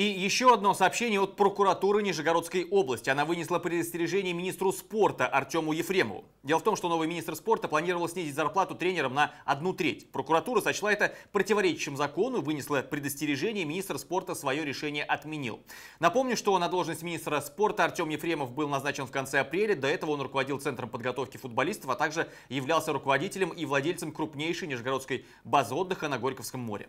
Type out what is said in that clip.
И еще одно сообщение от прокуратуры Нижегородской области. Она вынесла предостережение министру спорта Артему Ефремову. Дело в том, что новый министр спорта планировал снизить зарплату тренерам на одну треть. Прокуратура сочла это противоречащим закону, вынесла предостережение, министр спорта свое решение отменил. Напомню, что на должность министра спорта Артем Ефремов был назначен в конце апреля. До этого он руководил Центром подготовки футболистов, а также являлся руководителем и владельцем крупнейшей нижегородской базы отдыха на Горьковском море.